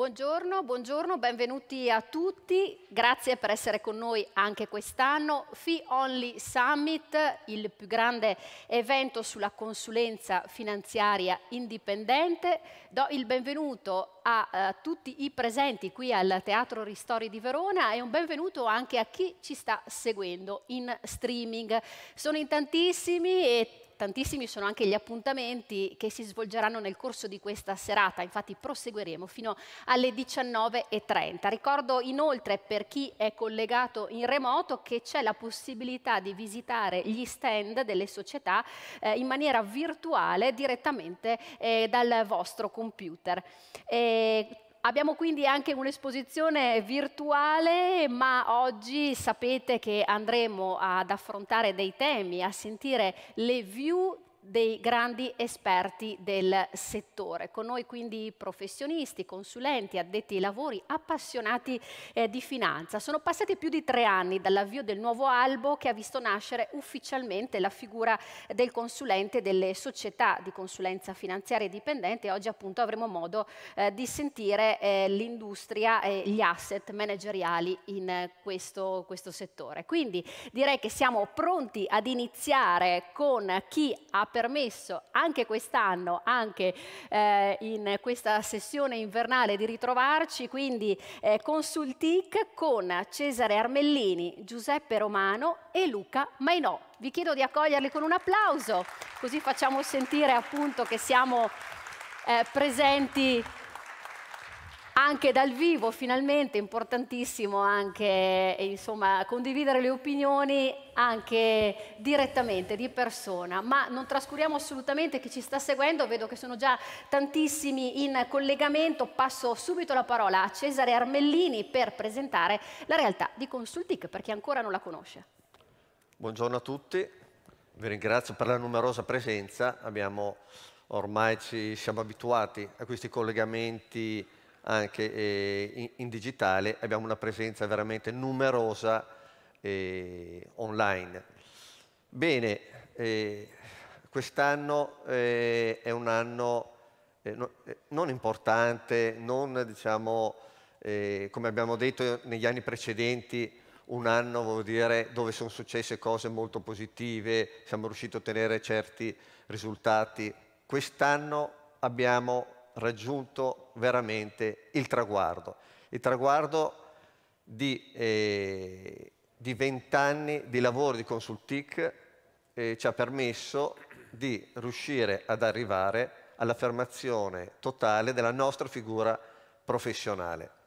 Buongiorno, buongiorno, benvenuti a tutti, grazie per essere con noi anche quest'anno. Fee Only Summit, il più grande evento sulla consulenza finanziaria indipendente. Do il benvenuto a, a eh, tutti i presenti qui al Teatro Ristori di Verona e un benvenuto anche a chi ci sta seguendo in streaming. Sono in tantissimi e tantissimi sono anche gli appuntamenti che si svolgeranno nel corso di questa serata, infatti proseguiremo fino alle 19.30. Ricordo inoltre per chi è collegato in remoto che c'è la possibilità di visitare gli stand delle società eh, in maniera virtuale direttamente eh, dal vostro computer. E eh, Abbiamo quindi anche un'esposizione virtuale, ma oggi sapete che andremo ad affrontare dei temi, a sentire le view dei grandi esperti del settore. Con noi quindi professionisti, consulenti, addetti ai lavori, appassionati eh, di finanza. Sono passati più di tre anni dall'avvio del nuovo albo che ha visto nascere ufficialmente la figura del consulente delle società di consulenza finanziaria e dipendente. Oggi appunto avremo modo eh, di sentire eh, l'industria e gli asset manageriali in questo, questo settore. Quindi direi che siamo pronti ad iniziare con chi ha per permesso anche quest'anno, anche eh, in questa sessione invernale di ritrovarci, quindi eh, Consultic con Cesare Armellini, Giuseppe Romano e Luca Mainò. Vi chiedo di accoglierli con un applauso, così facciamo sentire appunto che siamo eh, presenti anche dal vivo finalmente, importantissimo anche eh, insomma, condividere le opinioni anche direttamente, di persona, ma non trascuriamo assolutamente chi ci sta seguendo, vedo che sono già tantissimi in collegamento, passo subito la parola a Cesare Armellini per presentare la realtà di Consultic per chi ancora non la conosce. Buongiorno a tutti, vi ringrazio per la numerosa presenza, abbiamo ormai ci siamo abituati a questi collegamenti anche eh, in, digitale, abbiamo una presenza veramente numerosa eh, online. Bene, eh, quest'anno è un anno non importante, non diciamo, come abbiamo detto negli anni precedenti, un anno vuol dire dove sono successe cose molto positive, siamo riusciti a ottenere certi risultati. Quest'anno abbiamo raggiunto veramente il traguardo, il traguardo di, eh, di 20 anni di lavoro di Consultic eh, ci ha permesso di riuscire ad arrivare all'affermazione totale della nostra figura professionale.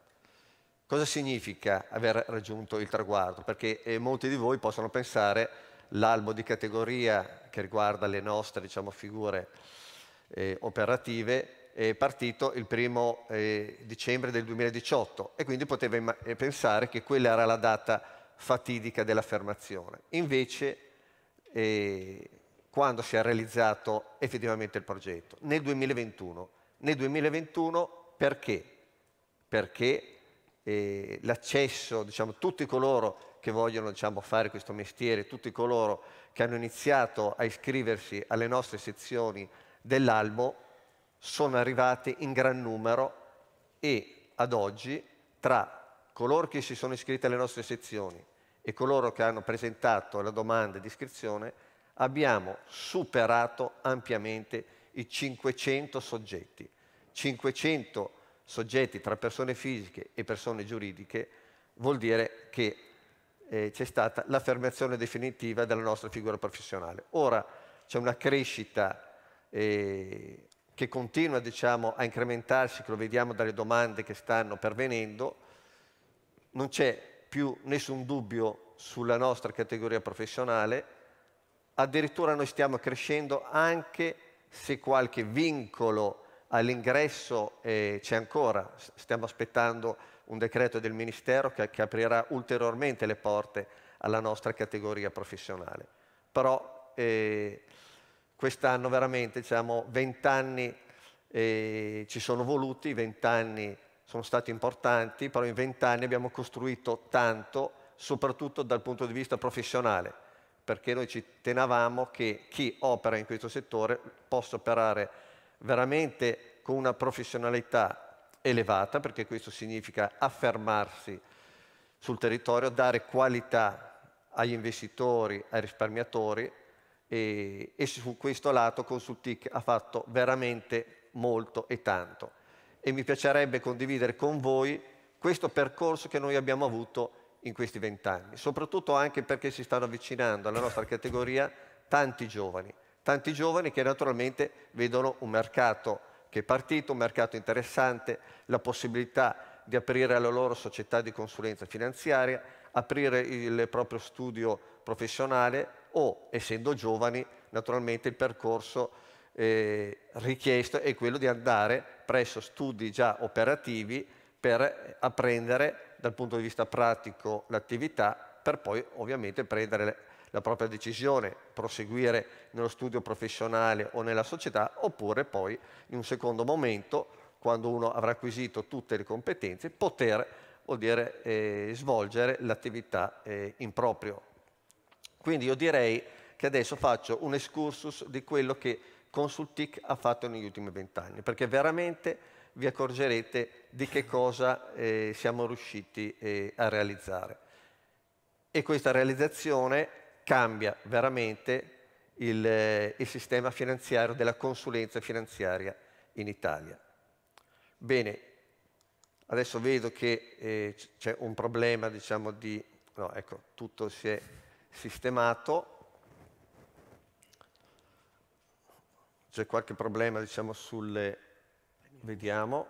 Cosa significa aver raggiunto il traguardo? Perché eh, molti di voi possono pensare l'albo di categoria che riguarda le nostre diciamo, figure eh, operative è partito il primo eh, dicembre del 2018 e quindi poteva eh, pensare che quella era la data fatidica dell'affermazione. Invece, eh, quando si è realizzato effettivamente il progetto? Nel 2021. Nel 2021 perché? Perché eh, l'accesso, diciamo, tutti coloro che vogliono diciamo, fare questo mestiere, tutti coloro che hanno iniziato a iscriversi alle nostre sezioni dell'albo sono arrivati in gran numero e ad oggi tra coloro che si sono iscritti alle nostre sezioni e coloro che hanno presentato la domanda di iscrizione abbiamo superato ampiamente i 500 soggetti. 500 soggetti tra persone fisiche e persone giuridiche vuol dire che eh, c'è stata l'affermazione definitiva della nostra figura professionale. Ora c'è una crescita eh, che continua diciamo, a incrementarsi, che lo vediamo dalle domande che stanno pervenendo, non c'è più nessun dubbio sulla nostra categoria professionale, addirittura noi stiamo crescendo anche se qualche vincolo all'ingresso eh, c'è ancora, stiamo aspettando un decreto del Ministero che, che aprirà ulteriormente le porte alla nostra categoria professionale. Però eh, quest'anno veramente, diciamo, vent'anni eh, ci sono voluti, vent'anni sono stati importanti, però in vent'anni abbiamo costruito tanto, soprattutto dal punto di vista professionale, perché noi ci tenavamo che chi opera in questo settore possa operare veramente con una professionalità elevata, perché questo significa affermarsi sul territorio, dare qualità agli investitori, ai risparmiatori e, e su questo lato Consultic ha fatto veramente molto e tanto. E mi piacerebbe condividere con voi questo percorso che noi abbiamo avuto in questi vent'anni, soprattutto anche perché si stanno avvicinando alla nostra categoria tanti giovani, tanti giovani che naturalmente vedono un mercato che è partito, un mercato interessante, la possibilità di aprire la loro società di consulenza finanziaria, aprire il proprio studio professionale o, essendo giovani, naturalmente il percorso eh, richiesto è quello di andare presso studi già operativi per apprendere dal punto di vista pratico l'attività, per poi ovviamente prendere la propria decisione, proseguire nello studio professionale o nella società, oppure poi in un secondo momento, quando uno avrà acquisito tutte le competenze, poter dire, eh, svolgere l'attività eh, in proprio, quindi io direi che adesso faccio un excursus di quello che Consultic ha fatto negli ultimi vent'anni, perché veramente vi accorgerete di che cosa eh, siamo riusciti eh, a realizzare. E questa realizzazione cambia veramente il, eh, il sistema finanziario della consulenza finanziaria in Italia. Bene, adesso vedo che eh, c'è un problema, diciamo, di... No, ecco, tutto si è sistemato. C'è qualche problema, diciamo, sulle... Vediamo.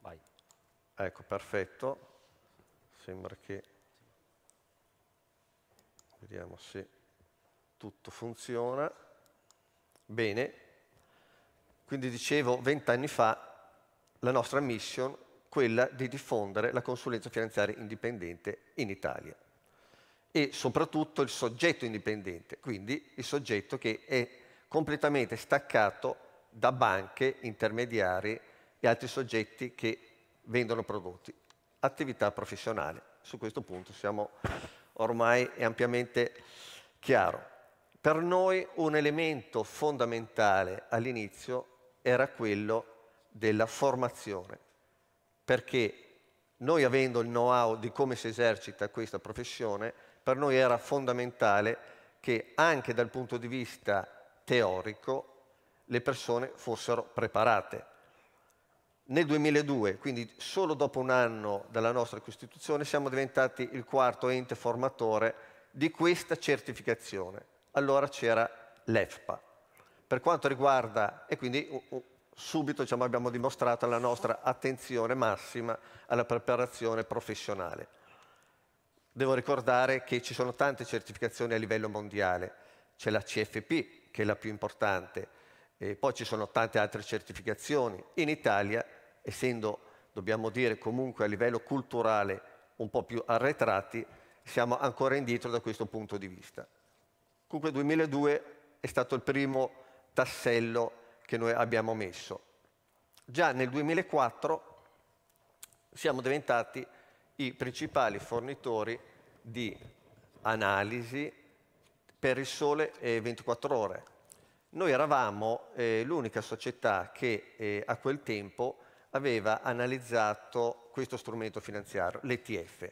Vai. Ecco, perfetto. Sembra che... Vediamo se tutto funziona. Bene. Quindi dicevo, vent'anni fa la nostra mission quella di diffondere la consulenza finanziaria indipendente in Italia e soprattutto il soggetto indipendente, quindi il soggetto che è completamente staccato da banche, intermediari e altri soggetti che vendono prodotti. Attività professionale, su questo punto siamo ormai ampiamente chiaro. Per noi un elemento fondamentale all'inizio era quello della formazione, perché noi avendo il know-how di come si esercita questa professione, per noi era fondamentale che anche dal punto di vista teorico le persone fossero preparate. Nel 2002, quindi solo dopo un anno dalla nostra Costituzione, siamo diventati il quarto ente formatore di questa certificazione. Allora c'era l'EFPA. Per quanto riguarda, e quindi subito diciamo, abbiamo dimostrato la nostra attenzione massima alla preparazione professionale devo ricordare che ci sono tante certificazioni a livello mondiale. C'è la CFP, che è la più importante, e poi ci sono tante altre certificazioni. In Italia, essendo, dobbiamo dire, comunque a livello culturale un po' più arretrati, siamo ancora indietro da questo punto di vista. Comunque 2002 è stato il primo tassello che noi abbiamo messo. Già nel 2004 siamo diventati i principali fornitori di analisi per il sole 24 ore. Noi eravamo eh, l'unica società che eh, a quel tempo aveva analizzato questo strumento finanziario, l'ETF.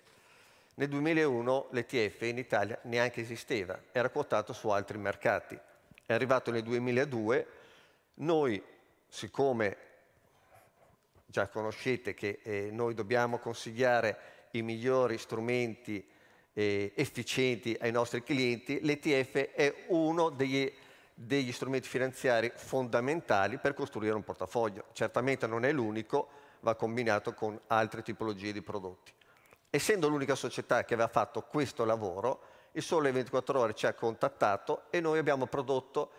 Nel 2001 l'ETF in Italia neanche esisteva, era quotato su altri mercati. È arrivato nel 2002, noi siccome già conoscete che eh, noi dobbiamo consigliare i migliori strumenti eh, efficienti ai nostri clienti, l'ETF è uno degli, degli strumenti finanziari fondamentali per costruire un portafoglio. Certamente non è l'unico, va combinato con altre tipologie di prodotti. Essendo l'unica società che aveva fatto questo lavoro, il Sole 24 Ore ci ha contattato e noi abbiamo prodotto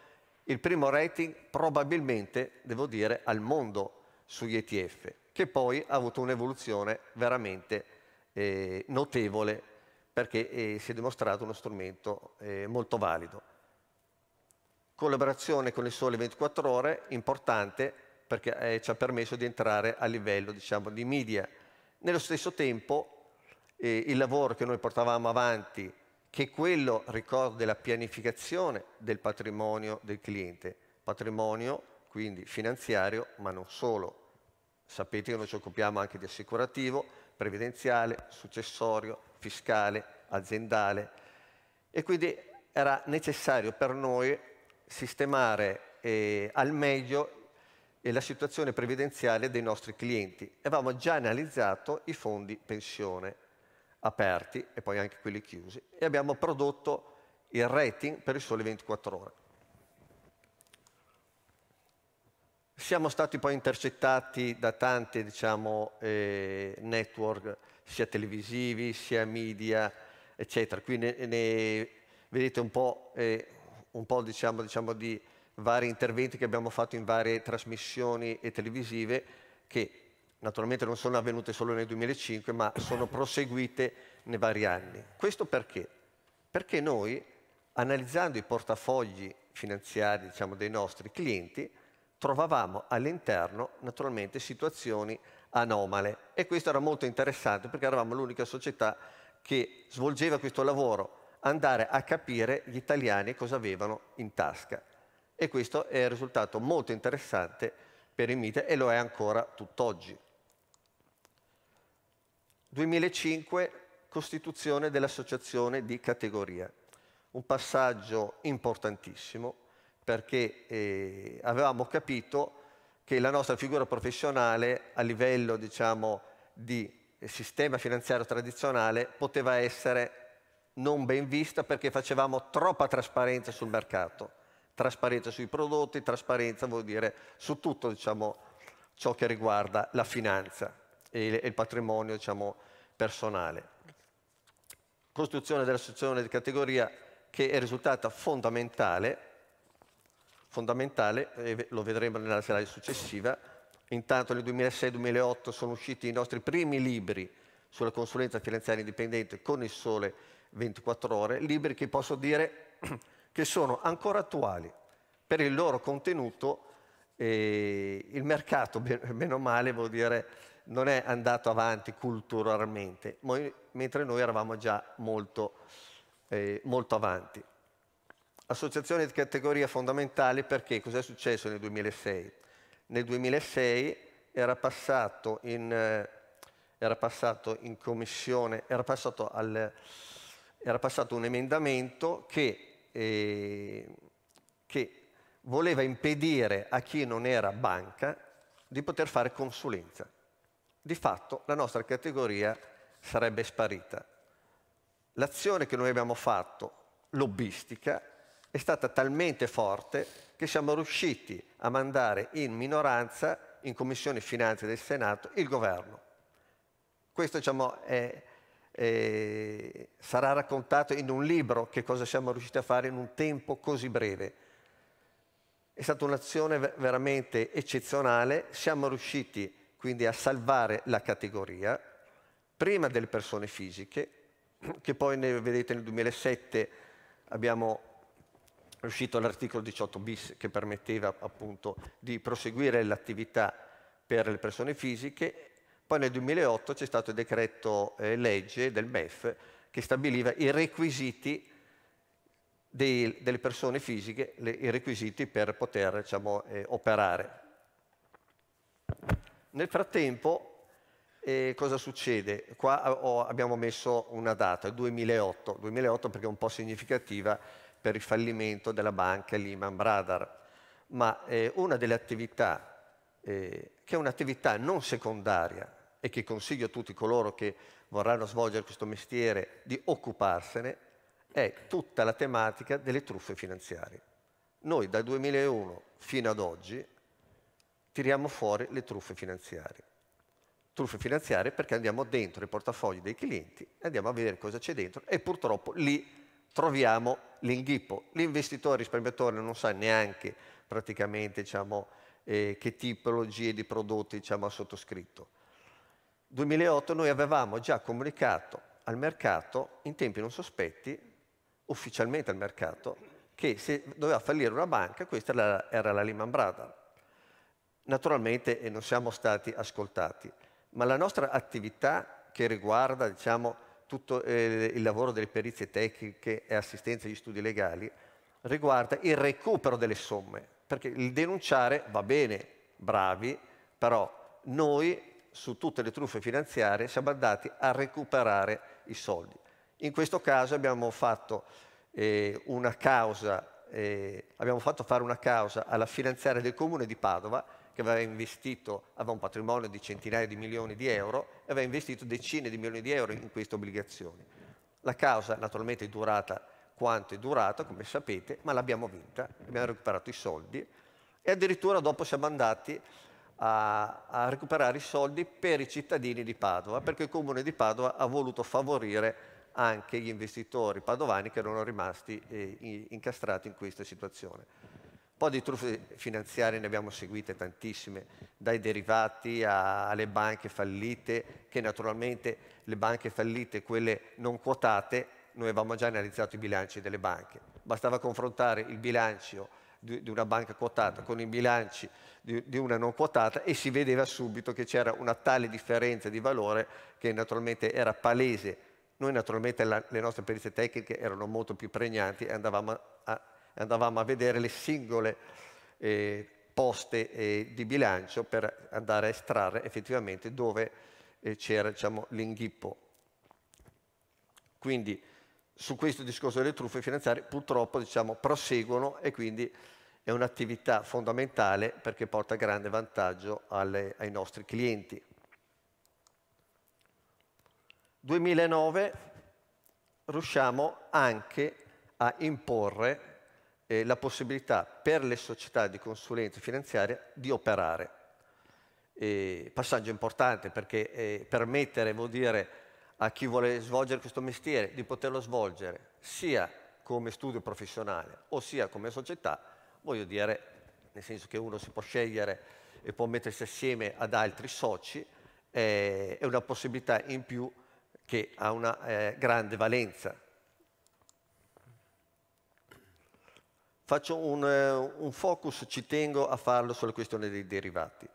il primo rating probabilmente, devo dire, al mondo sugli ETF, che poi ha avuto un'evoluzione veramente importante eh, notevole perché eh, si è dimostrato uno strumento eh, molto valido. Collaborazione con il Sole 24 Ore, importante perché eh, ci ha permesso di entrare a livello diciamo, di media. Nello stesso tempo eh, il lavoro che noi portavamo avanti, che è quello, ricordo, della pianificazione del patrimonio del cliente, patrimonio quindi finanziario, ma non solo. Sapete che noi ci occupiamo anche di assicurativo, previdenziale, successorio, fiscale, aziendale e quindi era necessario per noi sistemare eh, al meglio eh, la situazione previdenziale dei nostri clienti. Avevamo già analizzato i fondi pensione aperti e poi anche quelli chiusi e abbiamo prodotto il rating per i sole 24 ore. Siamo stati poi intercettati da tanti diciamo, eh, network, sia televisivi, sia media, eccetera. Qui ne, ne vedete un po', eh, un po' diciamo, diciamo di vari interventi che abbiamo fatto in varie trasmissioni e televisive che naturalmente non sono avvenute solo nel 2005, ma sono proseguite nei vari anni. Questo perché? Perché noi, analizzando i portafogli finanziari diciamo, dei nostri clienti, trovavamo all'interno naturalmente situazioni anomale e questo era molto interessante perché eravamo l'unica società che svolgeva questo lavoro, andare a capire gli italiani cosa avevano in tasca. E questo è un risultato molto interessante per il MIT e lo è ancora tutt'oggi. 2005 costituzione dell'associazione di categoria, un passaggio importantissimo perché eh, avevamo capito che la nostra figura professionale a livello diciamo, di sistema finanziario tradizionale poteva essere non ben vista perché facevamo troppa trasparenza sul mercato, trasparenza sui prodotti, trasparenza vuol dire su tutto diciamo, ciò che riguarda la finanza e il patrimonio diciamo, personale. Costruzione dell'associazione di categoria che è risultata fondamentale fondamentale, e lo vedremo nella slide successiva. Intanto nel 2006-2008 sono usciti i nostri primi libri sulla consulenza finanziaria indipendente con il sole 24 ore, libri che posso dire che sono ancora attuali per il loro contenuto eh, il mercato, meno male, vuol dire, non è andato avanti culturalmente, mentre noi eravamo già molto, eh, molto avanti. Associazione di categoria fondamentale perché cos'è successo nel 2006? Nel 2006 era passato in, eh, era passato in commissione, era passato, al, era passato, un emendamento che, eh, che voleva impedire a chi non era banca di poter fare consulenza. Di fatto la nostra categoria sarebbe sparita. L'azione che noi abbiamo fatto, lobbistica, è stata talmente forte che siamo riusciti a mandare in minoranza in Commissione Finanze del Senato il governo. Questo diciamo, è, è, sarà raccontato in un libro che cosa siamo riusciti a fare in un tempo così breve. È stata un'azione veramente eccezionale, siamo riusciti quindi a salvare la categoria, prima delle persone fisiche, che poi ne vedete nel 2007 abbiamo è uscito l'articolo 18 bis che permetteva appunto di proseguire l'attività per le persone fisiche, poi nel 2008 c'è stato il decreto eh, legge del MEF che stabiliva i requisiti dei, delle persone fisiche, le, i requisiti per poter diciamo, eh, operare. Nel frattempo eh, cosa succede? Qua eh, ho, abbiamo messo una data, il 2008, 2008 perché è un po' significativa per il fallimento della banca Lehman Brothers, ma eh, una delle attività, eh, che è un'attività non secondaria e che consiglio a tutti coloro che vorranno svolgere questo mestiere di occuparsene, è tutta la tematica delle truffe finanziarie. Noi dal 2001 fino ad oggi tiriamo fuori le truffe finanziarie. Truffe finanziarie perché andiamo dentro i portafogli dei clienti, andiamo a vedere cosa c'è dentro e purtroppo lì troviamo l'inghippo. L'investitore risparmiatore non sa neanche praticamente diciamo, eh, che tipologie di prodotti diciamo, ha sottoscritto. 2008 noi avevamo già comunicato al mercato, in tempi non sospetti, ufficialmente al mercato, che se doveva fallire una banca, questa era la, era la Lehman Brothers. Naturalmente eh, non siamo stati ascoltati, ma la nostra attività che riguarda diciamo, tutto eh, il lavoro delle perizie tecniche e assistenza agli studi legali, riguarda il recupero delle somme, perché il denunciare va bene, bravi, però noi su tutte le truffe finanziarie siamo andati a recuperare i soldi. In questo caso abbiamo fatto, eh, una causa, eh, abbiamo fatto fare una causa alla finanziaria del comune di Padova che aveva investito, aveva un patrimonio di centinaia di milioni di euro e aveva investito decine di milioni di euro in queste obbligazioni. La causa naturalmente è durata quanto è durata, come sapete, ma l'abbiamo vinta, abbiamo recuperato i soldi e addirittura dopo siamo andati a, a recuperare i soldi per i cittadini di Padova, perché il comune di Padova ha voluto favorire anche gli investitori padovani che erano rimasti eh, incastrati in questa situazione. Poi di truffe finanziarie ne abbiamo seguite tantissime, dai derivati a, alle banche fallite, che naturalmente le banche fallite, quelle non quotate, noi avevamo già analizzato i bilanci delle banche. Bastava confrontare il bilancio di, di una banca quotata con i bilanci di, di una non quotata e si vedeva subito che c'era una tale differenza di valore che naturalmente era palese. Noi naturalmente la, le nostre perizie tecniche erano molto più pregnanti e andavamo a andavamo a vedere le singole eh, poste eh, di bilancio per andare a estrarre effettivamente dove eh, c'era diciamo, l'inghippo. Quindi su questo discorso delle truffe finanziarie purtroppo diciamo, proseguono e quindi è un'attività fondamentale perché porta grande vantaggio alle, ai nostri clienti. 2009 riusciamo anche a imporre eh, la possibilità per le società di consulenza finanziaria di operare. Eh, passaggio importante perché eh, permettere vuol dire, a chi vuole svolgere questo mestiere di poterlo svolgere sia come studio professionale o sia come società, voglio dire, nel senso che uno si può scegliere e può mettersi assieme ad altri soci, eh, è una possibilità in più che ha una eh, grande valenza Faccio un, eh, un, focus, ci tengo a farlo sulla questione dei derivati.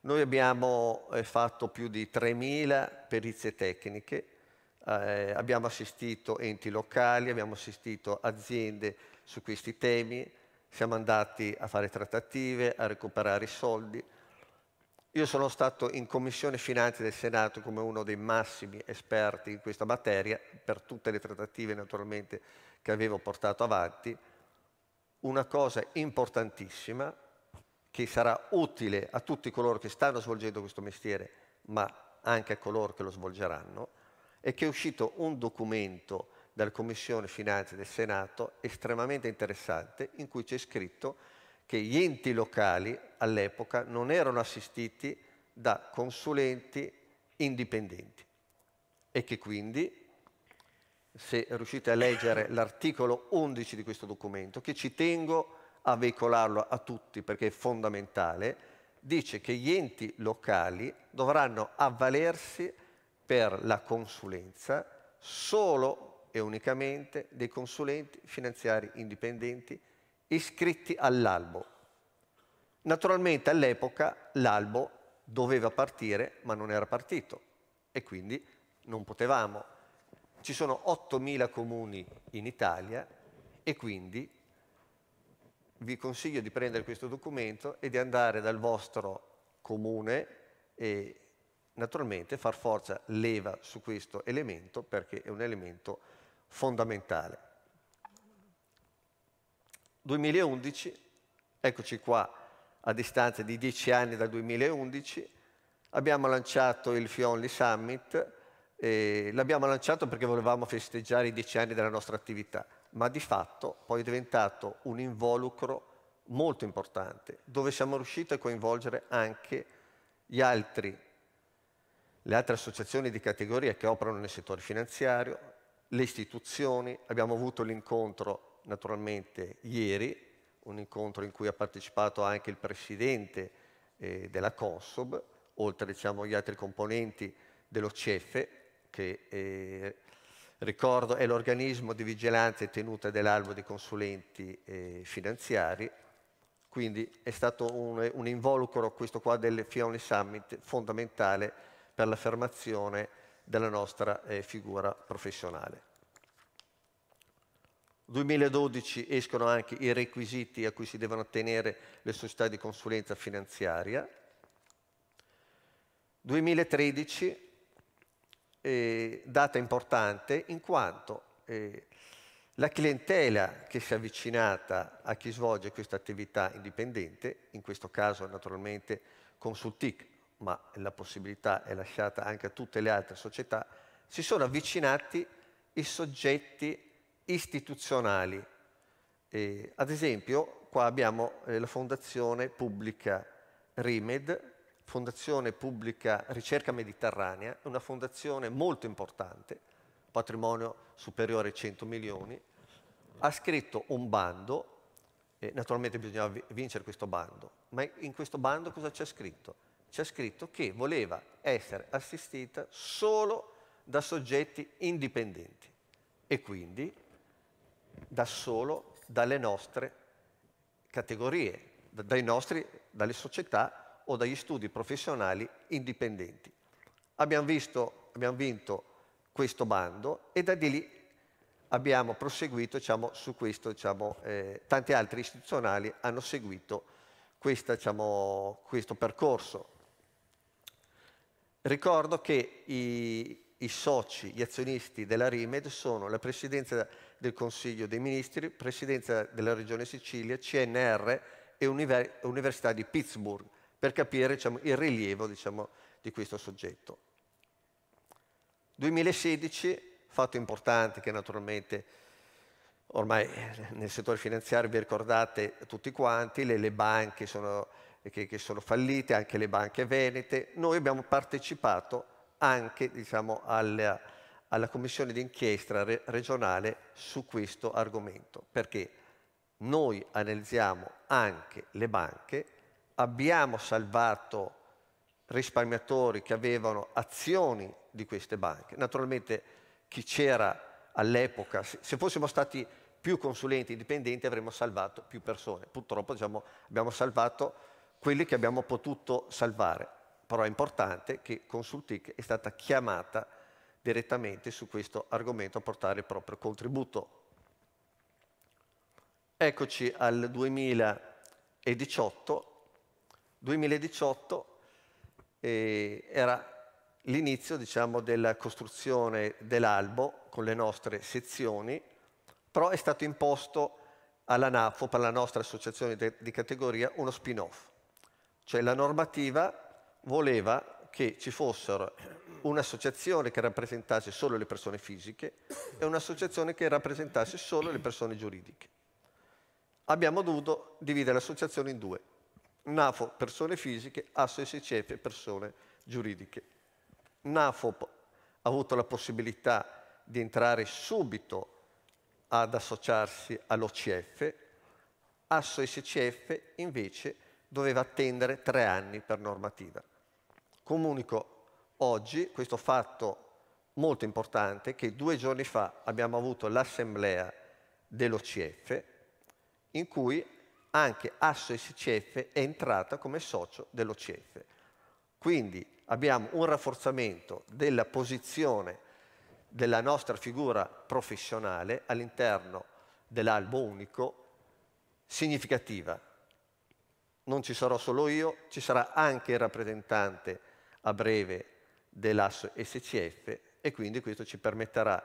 Noi abbiamo eh, fatto più di 3.000 perizie tecniche, eh, abbiamo assistito enti locali, abbiamo assistito aziende su questi temi, siamo andati a fare trattative, a recuperare i soldi. Io sono stato in Commissione Finanze del Senato come uno dei massimi esperti in questa materia, per tutte le trattative naturalmente che avevo portato avanti, una cosa importantissima che sarà utile a tutti coloro che stanno svolgendo questo mestiere, ma anche a coloro che lo svolgeranno, è che è uscito un documento dalla Commissione Finanze del Senato estremamente interessante in cui c'è scritto che gli enti locali all'epoca non erano assistiti da consulenti indipendenti e che quindi se riuscite a leggere l'articolo 11 di questo documento, che ci tengo a veicolarlo a tutti perché è fondamentale, dice che gli enti locali dovranno avvalersi per la consulenza solo e unicamente dei consulenti finanziari indipendenti iscritti all'albo. Naturalmente all'epoca l'albo doveva partire ma non era partito e quindi non potevamo ci sono 8.000 comuni in Italia e quindi vi consiglio di prendere questo documento e di andare dal vostro comune e naturalmente far forza leva su questo elemento perché è un elemento fondamentale. 2011, eccoci qua a distanza di dieci anni dal 2011, abbiamo lanciato il Fionli Summit l'abbiamo lanciato perché volevamo festeggiare i dieci anni della nostra attività, ma di fatto poi è diventato un involucro molto importante, dove siamo riusciti a coinvolgere anche gli altri, le altre associazioni di categoria che operano nel settore finanziario, le istituzioni. Abbiamo avuto l'incontro naturalmente ieri, un incontro in cui ha partecipato anche il presidente eh, della Consob, oltre diciamo, agli altri componenti dello CEFE, che eh, ricordo è l'organismo di vigilanza e tenuta dell'albo dei consulenti eh, finanziari, quindi è stato un, un involucro questo qua del Fione Summit fondamentale per l'affermazione della nostra eh, figura professionale. 2012 escono anche i requisiti a cui si devono attenere le società di consulenza finanziaria. 2013 eh, data importante in quanto eh, la clientela che si è avvicinata a chi svolge questa attività indipendente, in questo caso naturalmente Consultic, ma la possibilità è lasciata anche a tutte le altre società, si sono avvicinati i soggetti istituzionali. Eh, ad esempio, qua abbiamo eh, la fondazione pubblica Rimed, Fondazione Pubblica Ricerca Mediterranea, una fondazione molto importante, patrimonio superiore ai 100 milioni, ha scritto un bando, eh, naturalmente bisognava vincere questo bando, ma in questo bando cosa c'è scritto? C'è scritto che voleva essere assistita solo da soggetti indipendenti e quindi da solo dalle nostre categorie, dai nostri, dalle società o dagli studi professionali indipendenti. Abbiamo, visto, abbiamo vinto questo bando e da di lì abbiamo proseguito diciamo, su questo, diciamo, eh, tanti altri istituzionali hanno seguito questa, diciamo, questo percorso. Ricordo che i, i soci, gli azionisti della Rimed sono la Presidenza del Consiglio dei Ministri, Presidenza della Regione Sicilia, CNR e Univers Università di Pittsburgh per capire diciamo, il rilievo diciamo, di questo soggetto. 2016, fatto importante che naturalmente ormai eh, nel settore finanziario vi ricordate tutti quanti, le, le banche sono, che, che, sono fallite, anche le banche venete, noi abbiamo partecipato anche diciamo, alla, alla, commissione d'inchiesta re, regionale su questo argomento, perché noi analizziamo anche le banche abbiamo salvato risparmiatori che avevano azioni di queste banche. Naturalmente chi c'era all'epoca, se fossimo stati più consulenti indipendenti avremmo salvato più persone. Purtroppo diciamo, abbiamo salvato quelli che abbiamo potuto salvare. Però è importante che Consultic è stata chiamata direttamente su questo argomento a portare il proprio contributo. Eccoci al 2018 2018 eh, era l'inizio diciamo, della costruzione dell'albo con le nostre sezioni, però è stato imposto alla NAFO, per la nostra associazione de- di categoria, uno spin-off. Cioè la normativa voleva che ci fossero un'associazione che rappresentasse solo le persone fisiche e un'associazione che rappresentasse solo le persone giuridiche. Abbiamo dovuto dividere l'associazione in due, NAFO persone fisiche, ASSO SCF persone giuridiche. NAFO ha avuto la possibilità di entrare subito ad associarsi all'OCF, ASSO SCF invece doveva attendere tre anni per normativa. Comunico oggi questo fatto molto importante che due giorni fa abbiamo avuto l'assemblea dell'OCF in cui anche Asso SCF è entrata come socio dell'OCF. Quindi abbiamo un rafforzamento della posizione della nostra figura professionale all'interno dell'albo unico significativa. Non ci sarò solo io, ci sarà anche il rappresentante a breve dell'asso SCF e quindi questo ci permetterà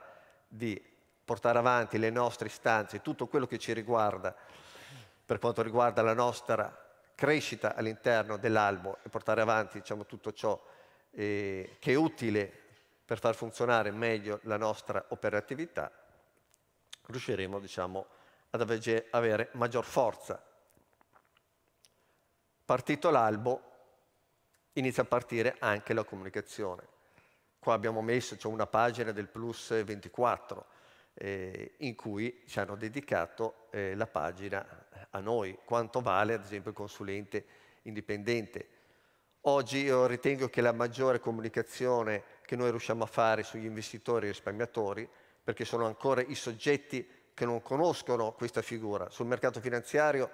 di portare avanti le nostre istanze, tutto quello che ci riguarda per quanto riguarda la nostra crescita all'interno dell'albo e portare avanti diciamo, tutto ciò eh, che è utile per far funzionare meglio la nostra operatività, riusciremo diciamo, ad avere maggior forza. Partito l'albo, inizia a partire anche la comunicazione. Qua abbiamo messo cioè, una pagina del Plus 24 eh, in cui ci hanno dedicato eh, la pagina a noi, quanto vale ad esempio il consulente indipendente. Oggi io ritengo che la maggiore comunicazione che noi riusciamo a fare sugli investitori e risparmiatori, perché sono ancora i soggetti che non conoscono questa figura, sul mercato finanziario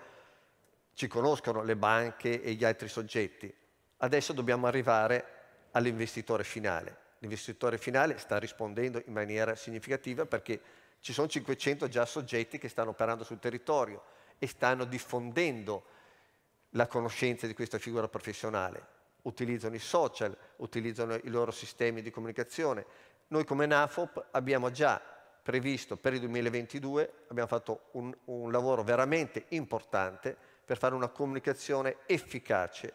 ci conoscono le banche e gli altri soggetti, adesso dobbiamo arrivare all'investitore finale. L'investitore finale sta rispondendo in maniera significativa perché ci sono 500 già soggetti che stanno operando sul territorio, e stanno diffondendo la conoscenza di questa figura professionale. Utilizzano i social, utilizzano i loro sistemi di comunicazione. Noi come NAFOP abbiamo già previsto per il 2022, abbiamo fatto un, un lavoro veramente importante per fare una comunicazione efficace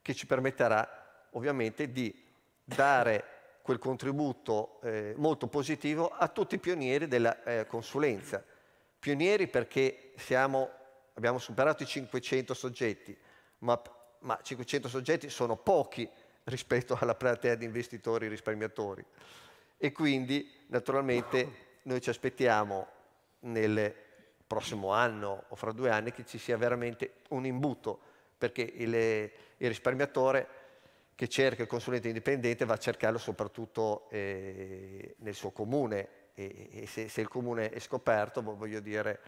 che ci permetterà ovviamente di dare quel contributo eh, molto positivo a tutti i pionieri della eh, consulenza. Pionieri perché siamo abbiamo superato i 500 soggetti, ma, ma 500 soggetti sono pochi rispetto alla platea di investitori e risparmiatori. E quindi naturalmente noi ci aspettiamo nel prossimo anno o fra due anni che ci sia veramente un imbuto, perché il, il risparmiatore che cerca il consulente indipendente va a cercarlo soprattutto eh, nel suo comune e, e se, se il comune è scoperto, voglio dire,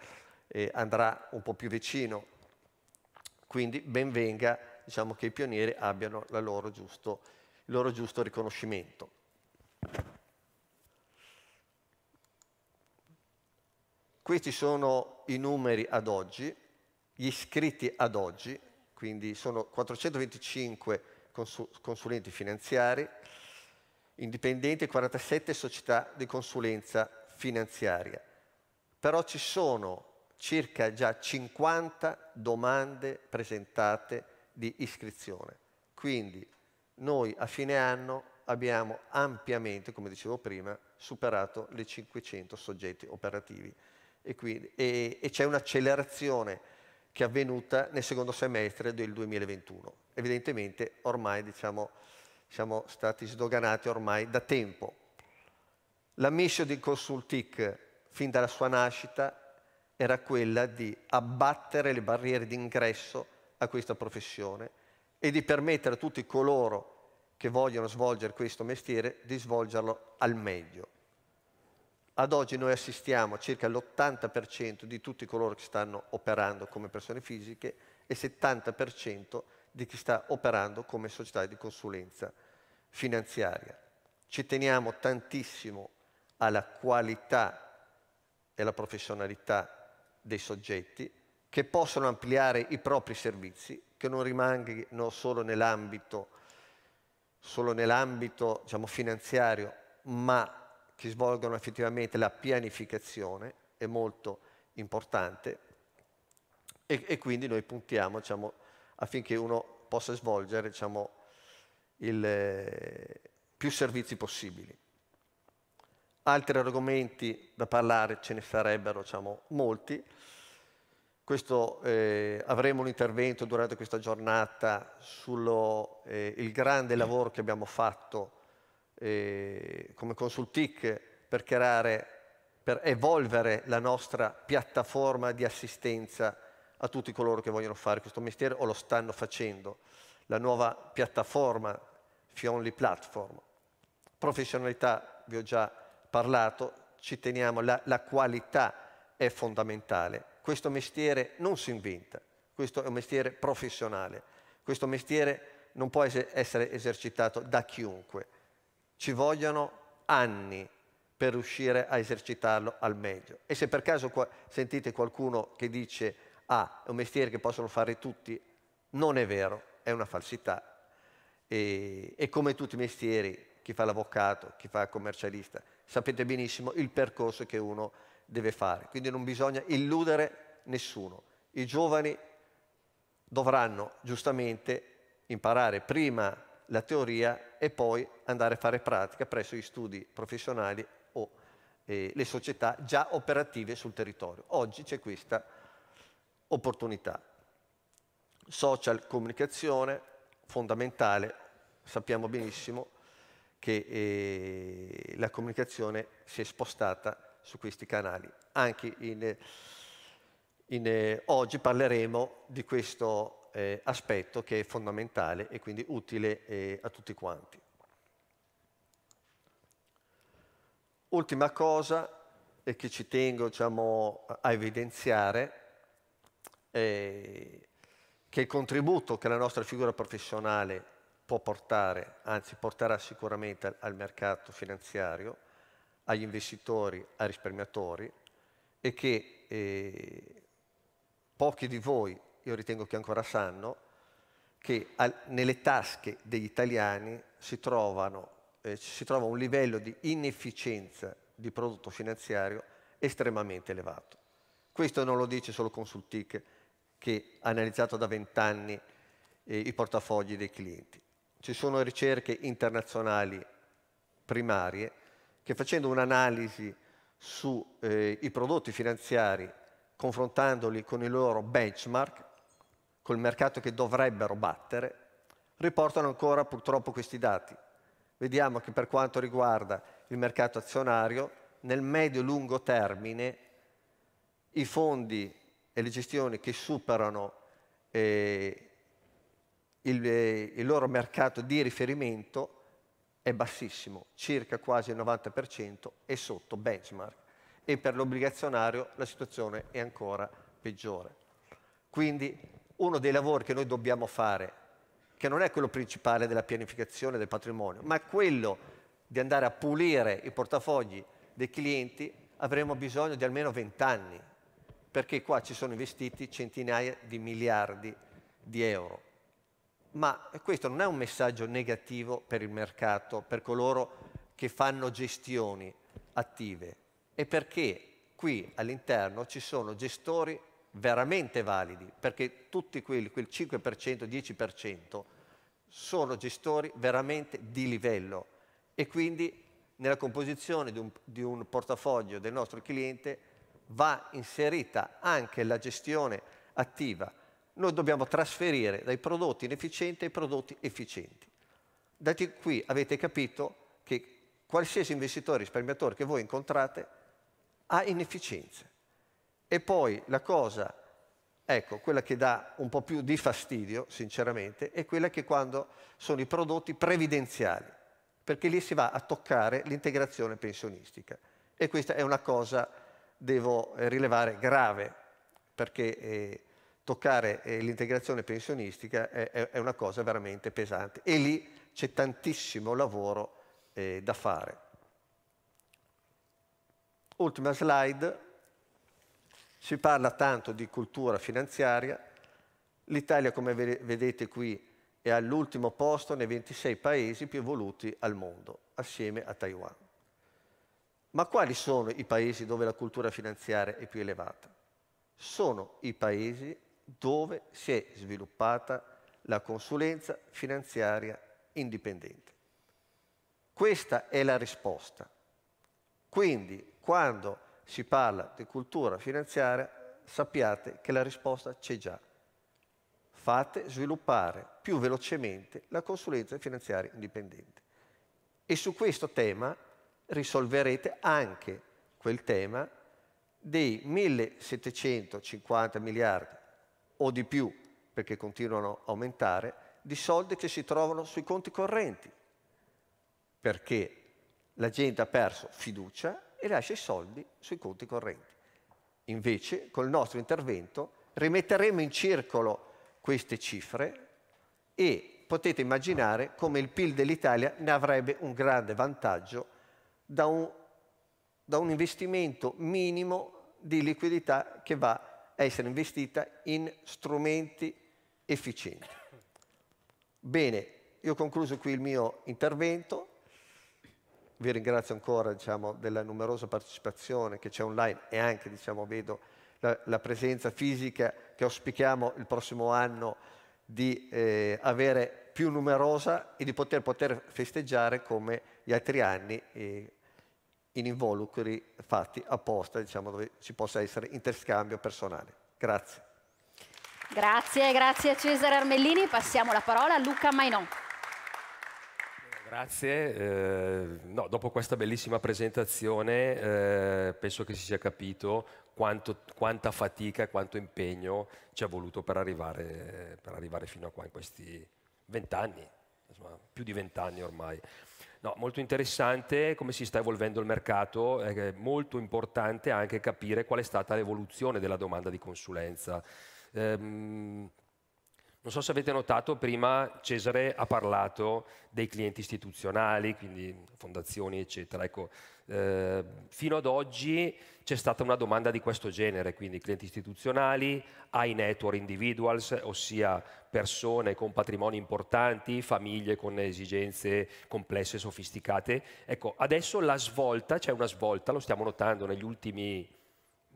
eh, andrà un po' più vicino. Quindi ben venga diciamo, che i pionieri abbiano loro giusto, il loro giusto riconoscimento. Questi sono i numeri ad oggi, gli iscritti ad oggi, quindi sono 425 consulenti finanziari, indipendenti e 47 società di consulenza finanziaria. Però ci sono circa già 50 domande presentate di iscrizione. Quindi noi a fine anno abbiamo ampiamente, come dicevo prima, superato le 500 soggetti operativi e, quindi, e, e c'è un'accelerazione che è avvenuta nel secondo semestre del 2021. Evidentemente ormai diciamo, siamo stati sdoganati ormai da tempo. La mission di Consultic fin dalla sua nascita era quella di abbattere le barriere d'ingresso a questa professione e di permettere a tutti coloro che vogliono svolgere questo mestiere di svolgerlo al meglio. Ad oggi noi assistiamo a circa l'80% di tutti coloro che stanno operando come persone fisiche e il 70% di chi sta operando come società di consulenza finanziaria. Ci teniamo tantissimo alla qualità e alla professionalità dei soggetti che possono ampliare i propri servizi, che non rimangano solo nell'ambito, solo nell'ambito diciamo, finanziario, ma che svolgano effettivamente la pianificazione, è molto importante, e, e quindi noi puntiamo diciamo, affinché uno possa svolgere diciamo, il, eh, più servizi possibili. Altri argomenti da parlare ce ne sarebbero diciamo, molti. Questo, eh, avremo un intervento durante questa giornata sul eh, grande lavoro che abbiamo fatto eh, come Consultic per creare, per evolvere la nostra piattaforma di assistenza a tutti coloro che vogliono fare questo mestiere o lo stanno facendo. La nuova piattaforma, Fionly Platform. Professionalità, vi ho già parlato, ci teniamo, la, la qualità è fondamentale. Questo mestiere non si inventa, questo è un mestiere professionale, questo mestiere non può essere esercitato da chiunque. Ci vogliono anni per riuscire a esercitarlo al meglio. E se per caso sentite qualcuno che dice ah, è un mestiere che possono fare tutti, non è vero, è una falsità. E, e come tutti i mestieri chi fa l'avvocato, chi fa il commercialista, sapete benissimo il percorso che uno deve fare. Quindi non bisogna illudere nessuno. I giovani dovranno giustamente imparare prima la teoria e poi andare a fare pratica presso gli studi professionali o eh, le società già operative sul territorio. Oggi c'è questa opportunità. Social comunicazione fondamentale, sappiamo benissimo, che eh, la comunicazione si è spostata su questi canali. Anche in, in, eh, oggi parleremo di questo eh, aspetto che è fondamentale e quindi utile eh, a tutti quanti. Ultima cosa che ci tengo diciamo, a evidenziare è che il contributo che la nostra figura professionale può portare, anzi porterà sicuramente al mercato finanziario, agli investitori, ai risparmiatori e che eh, pochi di voi, io ritengo che ancora sanno, che al, nelle tasche degli italiani si, trovano, eh, si trova un livello di inefficienza di prodotto finanziario estremamente elevato. Questo non lo dice solo Consultic, che ha analizzato da vent'anni eh, i portafogli dei clienti ci sono ricerche internazionali primarie che facendo un'analisi sui eh, prodotti finanziari, confrontandoli con i loro benchmark, col mercato che dovrebbero battere, riportano ancora purtroppo questi dati. Vediamo che per quanto riguarda il mercato azionario, nel medio e lungo termine i fondi e le gestioni che superano eh, il, eh, il loro mercato di riferimento è bassissimo, circa quasi il 90% è sotto benchmark e per l'obbligazionario la situazione è ancora peggiore. Quindi uno dei lavori che noi dobbiamo fare, che non è quello principale della pianificazione del patrimonio, ma quello di andare a pulire i portafogli dei clienti, avremo bisogno di almeno 20 anni, perché qua ci sono investiti centinaia di miliardi di euro ma questo non è un messaggio negativo per il mercato, per coloro che fanno gestioni attive, è perché qui all'interno ci sono gestori veramente validi, perché tutti quelli, quel 5%, 10%, sono gestori veramente di livello e quindi nella composizione di un, di un portafoglio del nostro cliente va inserita anche la gestione attiva noi dobbiamo trasferire dai prodotti inefficienti ai prodotti efficienti. Da qui avete capito che qualsiasi investitore risparmiatore che voi incontrate ha inefficienze. E poi la cosa, ecco, quella che dà un po' più di fastidio, sinceramente, è quella che quando sono i prodotti previdenziali, perché lì si va a toccare l'integrazione pensionistica. E questa è una cosa, devo rilevare, grave, perché eh, toccare eh, l'integrazione pensionistica è, è, una cosa veramente pesante e lì c'è tantissimo lavoro eh, da fare. Ultima slide, si parla tanto di cultura finanziaria, l'Italia come vedete qui è all'ultimo posto nei 26 paesi più evoluti al mondo, assieme a Taiwan. Ma quali sono i paesi dove la cultura finanziaria è più elevata? Sono i paesi dove si è sviluppata la consulenza finanziaria indipendente. Questa è la risposta. Quindi quando si parla di cultura finanziaria sappiate che la risposta c'è già. Fate sviluppare più velocemente la consulenza finanziaria indipendente. E su questo tema risolverete anche quel tema dei 1750 miliardi o di più, perché continuano a aumentare, di soldi che si trovano sui conti correnti, perché la gente ha perso fiducia e lascia i soldi sui conti correnti. Invece, col nostro intervento, rimetteremo in circolo queste cifre e potete immaginare come il PIL dell'Italia ne avrebbe un grande vantaggio da un, da un investimento minimo di liquidità che va a essere investita in strumenti efficienti. Bene, io ho concluso qui il mio intervento, vi ringrazio ancora diciamo, della numerosa partecipazione che c'è online e anche diciamo, vedo la, la, presenza fisica che auspichiamo il prossimo anno di eh, avere più numerosa e di poter, poter festeggiare come gli altri anni. Eh, in involucri fatti apposta, diciamo, dove ci possa essere interscambio personale. Grazie. Grazie, grazie a Cesare Armellini. Passiamo la parola a Luca Mainò. Grazie, eh, no, dopo questa bellissima presentazione eh, penso che si sia capito quanto, quanta fatica e quanto impegno ci ha voluto per arrivare, per arrivare fino a qua in questi vent'anni, più di vent'anni ormai. No, molto interessante come si sta evolvendo il mercato, eh, è molto importante anche capire qual è stata l'evoluzione della domanda di consulenza. Ehm, non so se avete notato, prima Cesare ha parlato dei clienti istituzionali, quindi fondazioni, eccetera. Ecco, eh, fino ad oggi c'è stata una domanda di questo genere, quindi clienti istituzionali, high network individuals, ossia persone con patrimoni importanti, famiglie con esigenze complesse, sofisticate. Ecco, adesso la svolta, c'è una svolta, lo stiamo notando negli ultimi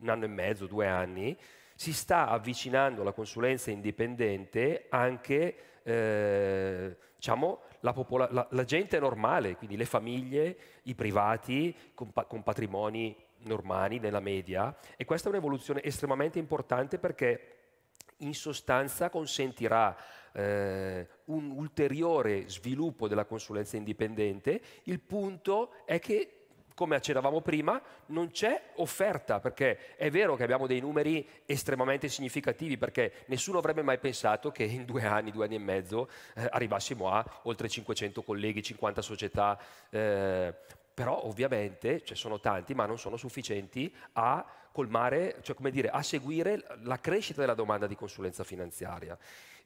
un anno e mezzo, due anni, si sta avvicinando alla consulenza indipendente anche eh, diciamo, la, popola- la, la, gente normale, quindi le famiglie, i privati con, pa- con patrimoni normali nella media e questa è un'evoluzione estremamente importante perché in sostanza consentirà eh, un ulteriore sviluppo della consulenza indipendente. Il punto è che come accennavamo prima, non c'è offerta, perché è vero che abbiamo dei numeri estremamente significativi, perché nessuno avrebbe mai pensato che in due anni, due anni e mezzo, eh, arrivassimo a oltre 500 colleghi, 50 società, eh, però ovviamente ce cioè sono tanti, ma non sono sufficienti a colmare, cioè come dire, a seguire la crescita della domanda di consulenza finanziaria.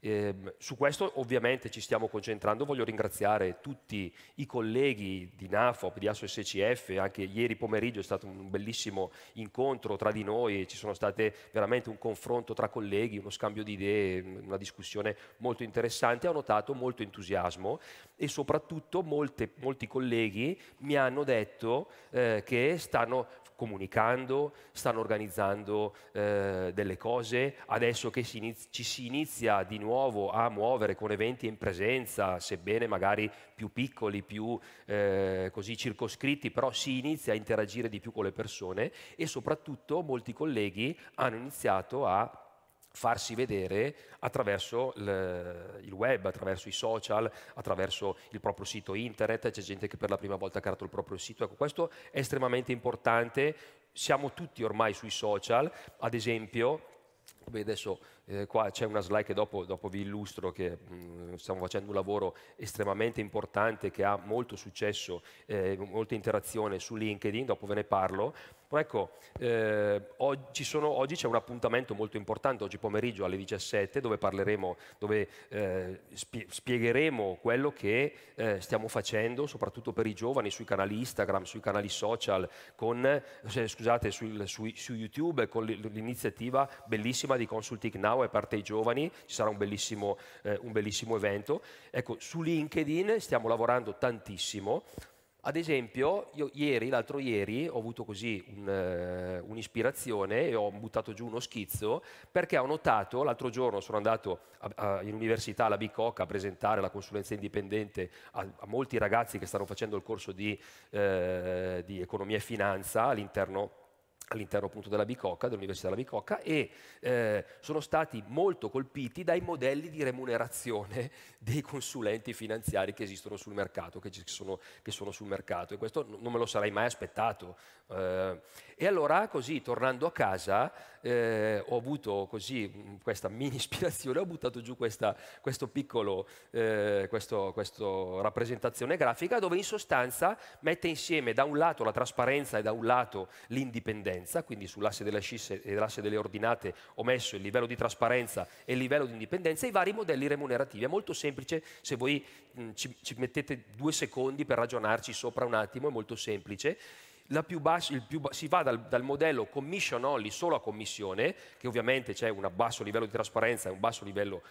Eh, su questo ovviamente ci stiamo concentrando, voglio ringraziare tutti i colleghi di NAFOP, di ASOSCF, anche ieri pomeriggio è stato un bellissimo incontro tra di noi, ci sono state veramente un confronto tra colleghi, uno scambio di idee, una discussione molto interessante, ho notato molto entusiasmo e soprattutto molte, molti colleghi mi hanno detto eh, che stanno comunicando, stanno stanno organizzando eh, delle cose, adesso che si inizia, ci si inizia di nuovo a muovere con eventi in presenza, sebbene magari più piccoli, più eh, così circoscritti, però si inizia a interagire di più con le persone e soprattutto molti colleghi hanno iniziato a farsi vedere attraverso il web, attraverso i social, attraverso il proprio sito internet, c'è gente che per la prima volta ha creato il proprio sito, ecco questo è estremamente importante, siamo tutti ormai sui social, ad esempio, beh, adesso eh, qua c'è una slide che dopo, dopo vi illustro, che mh, mm, stiamo facendo un lavoro estremamente importante che ha molto successo, eh, molta interazione su LinkedIn, dopo ve ne parlo, però ecco, eh, oggi, sono, oggi, c'è un appuntamento molto importante, oggi pomeriggio alle 17, dove parleremo, dove eh, spiegheremo quello che eh, stiamo facendo, soprattutto per i giovani, sui canali Instagram, sui canali social, con, scusate, sul, su, su, YouTube, con l'iniziativa bellissima di Consulting Now e parte ai giovani, ci sarà un bellissimo, eh, un bellissimo evento. Ecco, su LinkedIn stiamo lavorando tantissimo, ad esempio, io ieri, l'altro ieri, ho avuto così un, eh, un'ispirazione e ho buttato giù uno schizzo perché ho notato, l'altro giorno sono andato a, a, in università alla Bicocca a presentare la consulenza indipendente a, a, molti ragazzi che stanno facendo il corso di, eh, di economia e finanza all'interno all'interno appunto della Bicocca, dell'Università della Bicocca e eh, sono stati molto colpiti dai modelli di remunerazione dei consulenti finanziari che esistono sul mercato, che sono, che sono sul mercato e questo non me lo sarei mai aspettato. Eh, e allora così tornando a casa eh, ho avuto così mm, questa mini ispirazione, ho buttato giù questa piccolo, eh, questo, questo rappresentazione grafica dove in sostanza mette insieme da un lato la trasparenza e da un lato l'indipendenza, quindi sull'asse delle ascisse e dell'asse delle ordinate ho messo il livello di trasparenza e il livello di indipendenza e i vari modelli remunerativi. È molto semplice se voi mh, mm, ci, ci mettete due secondi per ragionarci sopra un attimo, è molto semplice. Basso, più, si va dal, dal, modello commission only solo a commissione, che ovviamente c'è un basso livello di trasparenza e un basso livello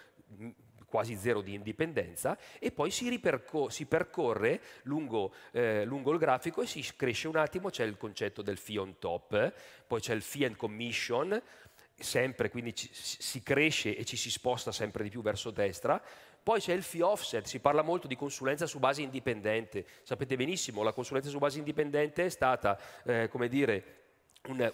quasi zero di indipendenza, e poi si, riperco, si percorre lungo, eh, lungo, il grafico e si cresce un attimo, c'è il concetto del fee on top, poi c'è il fee and commission, sempre, quindi ci, si cresce e ci si sposta sempre di più verso destra, poi c'è il fee offset, si parla molto di consulenza su base indipendente. Sapete benissimo, la consulenza su base indipendente è stata, eh, come dire,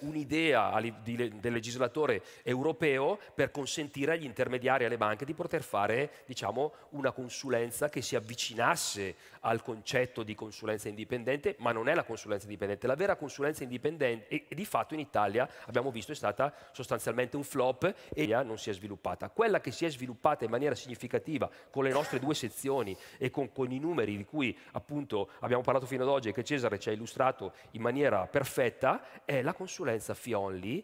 un'idea del legislatore europeo per consentire agli intermediari e alle banche di poter fare diciamo, una consulenza che si avvicinasse al concetto di consulenza indipendente, ma non è la consulenza indipendente. La vera consulenza indipendente, e di fatto in Italia abbiamo visto, è stata sostanzialmente un flop e non si è sviluppata. Quella che si è sviluppata in maniera significativa con le nostre due sezioni e con, con i numeri di cui appunto abbiamo parlato fino ad oggi e che Cesare ci ha illustrato in maniera perfetta è la consulenza consulenza Fionli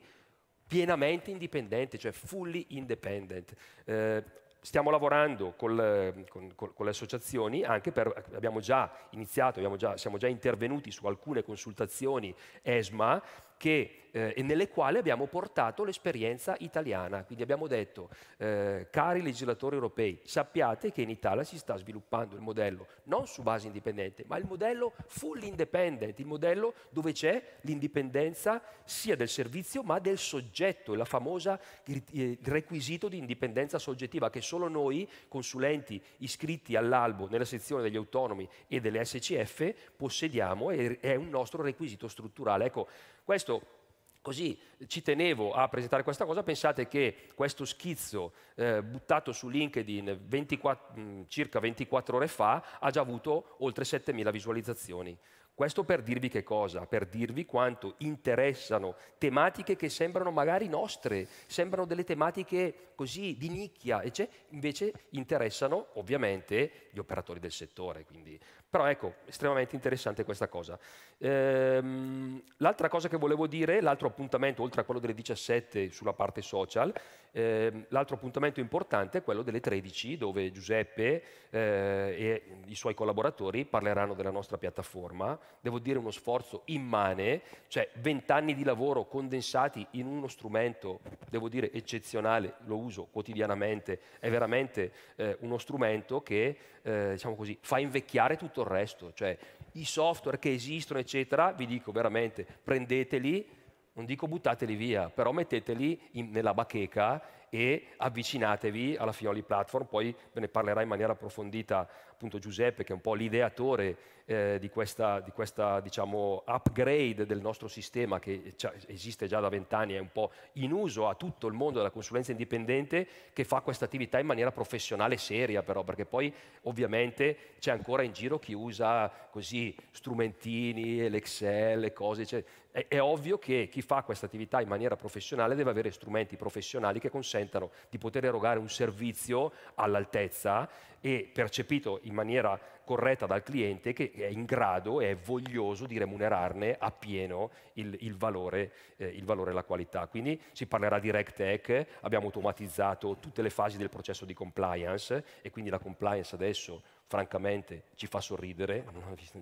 pienamente indipendente, cioè fully independent. Eh, stiamo lavorando col, con, con, con, le associazioni anche per, abbiamo già iniziato, abbiamo già, siamo già intervenuti su alcune consultazioni ESMA che, eh, nelle quali abbiamo portato l'esperienza italiana. Quindi abbiamo detto, eh, cari legislatori europei, sappiate che in Italia si sta sviluppando il modello non su base indipendente, ma il modello full independent, il modello dove c'è l'indipendenza sia del servizio ma del soggetto, la famosa eh, requisito di indipendenza soggettiva che solo noi consulenti iscritti all'albo nella sezione degli autonomi e delle SCF possediamo e è un nostro requisito strutturale. Ecco, questo Così ci tenevo a presentare questa cosa, pensate che questo schizzo eh, buttato su LinkedIn 24, mh, mm, circa 24 ore fa ha già avuto oltre 7.000 visualizzazioni. Questo per dirvi che cosa? Per dirvi quanto interessano tematiche che sembrano magari nostre, sembrano delle tematiche così di nicchia, e invece interessano ovviamente gli operatori del settore. Quindi però ecco, estremamente interessante questa cosa. Ehm, l'altra cosa che volevo dire, l'altro appuntamento, oltre a quello delle 17 sulla parte social, ehm, l'altro appuntamento importante è quello delle 13, dove Giuseppe eh, e i suoi collaboratori parleranno della nostra piattaforma. Devo dire uno sforzo immane, cioè 20 anni di lavoro condensati in uno strumento, devo dire eccezionale, lo uso quotidianamente, è veramente eh, uno strumento che eh, diciamo così, fa invecchiare tutto il resto, cioè i software che esistono, eccetera, vi dico veramente, prendeteli, non dico buttateli via, però metteteli in, nella bacheca e avvicinatevi alla Fioli Platform, poi ve ne parlerà in maniera approfondita appunto Giuseppe, che è un po' l'ideatore eh, di questa, di questa diciamo, upgrade del nostro sistema che eh, cioè, esiste già da vent'anni, è un po' in uso a tutto il mondo della consulenza indipendente, che fa questa attività in maniera professionale seria però, perché poi ovviamente c'è ancora in giro chi usa così strumentini, l'Excel, le cose, cioè, è, è ovvio che chi fa questa attività in maniera professionale deve avere strumenti professionali che consentano di poter erogare un servizio all'altezza e percepito in maniera corretta dal cliente che è in grado e è voglioso di remunerarne appieno il, il, valore, eh, il valore e la qualità. Quindi si parlerà di RegTech, abbiamo automatizzato tutte le fasi del processo di compliance e quindi la compliance adesso francamente ci fa sorridere,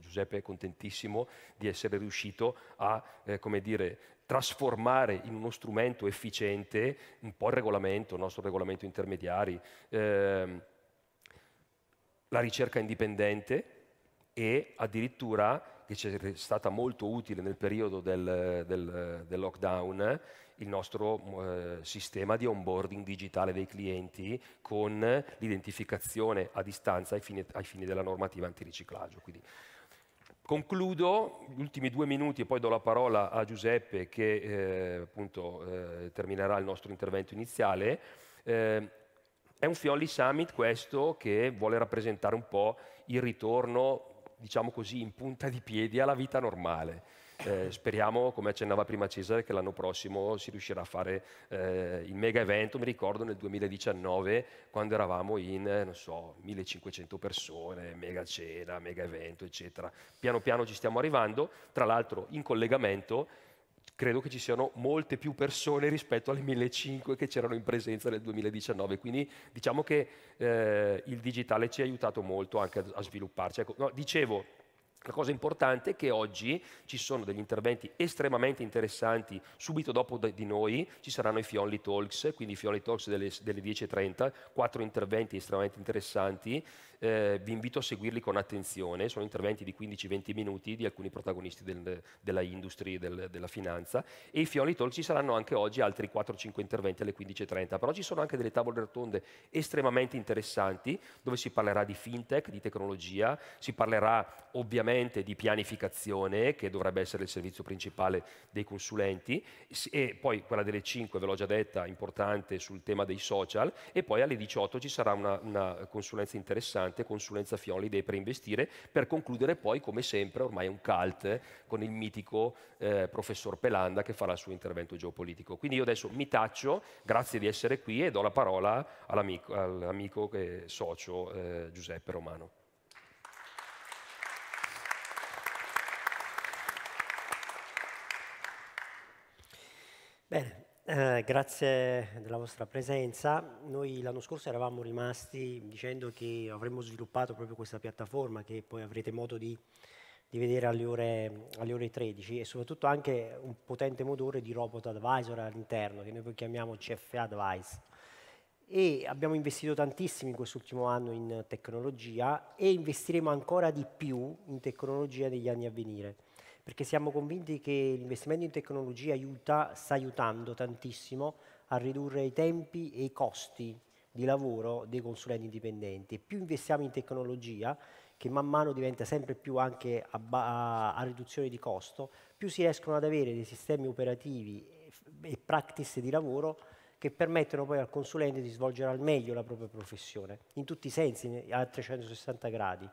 Giuseppe è contentissimo di essere riuscito a eh, come dire, trasformare in uno strumento efficiente un po' il regolamento, il nostro regolamento intermediari. Eh, la ricerca indipendente e addirittura, che ci è stata molto utile nel periodo del, del, del lockdown, il nostro mm, eh, sistema di onboarding digitale dei clienti con l'identificazione a distanza ai fini, ai fini della normativa antiriciclaggio. Quindi, Concludo, gli ultimi due minuti e poi do la parola a Giuseppe che eh, appunto eh, terminerà il nostro intervento iniziale. Eh, è un Fioli Summit questo che vuole rappresentare un po' il ritorno, diciamo così, in punta di piedi alla vita normale. Eh, speriamo, come accennava prima Cesare, che l'anno prossimo si riuscirà a fare eh, il mega evento. Mi ricordo nel 2019 quando eravamo in, eh, non so, 1500 persone, mega cena, mega evento, eccetera. Piano piano ci stiamo arrivando, tra l'altro in collegamento credo che ci siano molte più persone rispetto alle 1.500 che c'erano in presenza nel 2019. Quindi diciamo che eh, il digitale ci ha aiutato molto anche a, a svilupparci. Ecco, no, dicevo, la cosa importante è che oggi ci sono degli interventi estremamente interessanti, subito dopo di noi ci saranno i Fionly Talks, quindi i Fionly Talks delle, delle 10.30, quattro interventi estremamente interessanti eh, vi invito a seguirli con attenzione, sono interventi di 15-20 minuti di alcuni protagonisti del, della industria, del, della finanza e i Fioli Talk ci saranno anche oggi altri 4-5 interventi alle 15.30, però ci sono anche delle tavole rotonde estremamente interessanti dove si parlerà di fintech, di tecnologia, si parlerà ovviamente di pianificazione che dovrebbe essere il servizio principale dei consulenti e poi quella delle 5 ve l'ho già detta, importante sul tema dei social e poi alle 18 ci sarà una, una consulenza interessante interessante consulenza Fioli dei Preinvestire per concludere poi come sempre ormai un cult eh, con il mitico eh, professor Pelanda che farà il suo intervento geopolitico. Quindi io adesso mi taccio, grazie di essere qui e do la parola all'amico, all'amico eh, socio eh, Giuseppe Romano. Bene, eh, grazie della vostra presenza. Noi l'anno scorso eravamo rimasti dicendo che avremmo sviluppato proprio questa piattaforma che poi avrete modo di, di vedere alle ore, alle ore, 13 e soprattutto anche un potente motore di robot advisor all'interno che noi poi chiamiamo CFA Advice. E abbiamo investito tantissimo in quest'ultimo anno in tecnologia e investiremo ancora di più in tecnologia negli anni a venire perché siamo convinti che l'investimento in tecnologia aiuta, sta aiutando tantissimo a ridurre i tempi e i costi di lavoro dei consulenti indipendenti. Più investiamo in tecnologia, che man mano diventa sempre più anche a, a, a riduzione di costo, più si riescono ad avere dei sistemi operativi e practice di lavoro che permettono poi al consulente di svolgere al meglio la propria professione, in tutti i sensi, a 360 gradi.